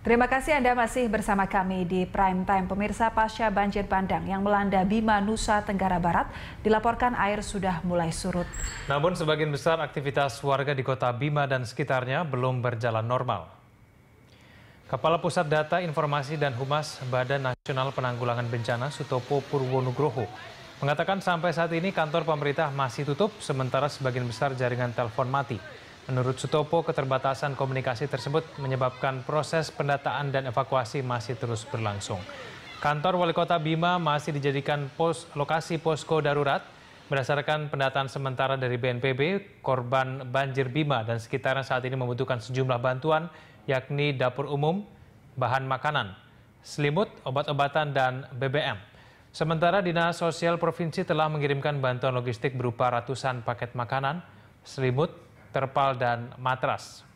Terima kasih Anda masih bersama kami di Prime Time. Pemirsa pasca banjir bandang yang melanda Bima, Nusa Tenggara Barat, dilaporkan air sudah mulai surut. Namun sebagian besar aktivitas warga di kota Bima dan sekitarnya belum berjalan normal. Kepala Pusat Data Informasi dan Humas Badan Nasional Penanggulangan Bencana Sutopo Purwonugroho mengatakan sampai saat ini kantor pemerintah masih tutup, sementara sebagian besar jaringan telepon mati. Menurut Sutopo, keterbatasan komunikasi tersebut menyebabkan proses pendataan dan evakuasi masih terus berlangsung. Kantor Wali Kota Bima masih dijadikan pos lokasi posko darurat. Berdasarkan pendataan sementara dari BNPB, korban banjir Bima dan sekitarnya saat ini membutuhkan sejumlah bantuan, yakni dapur umum, bahan makanan, selimut, obat-obatan, dan BBM. Sementara Dinas Sosial Provinsi telah mengirimkan bantuan logistik berupa ratusan paket makanan, selimut, terpal dan matras.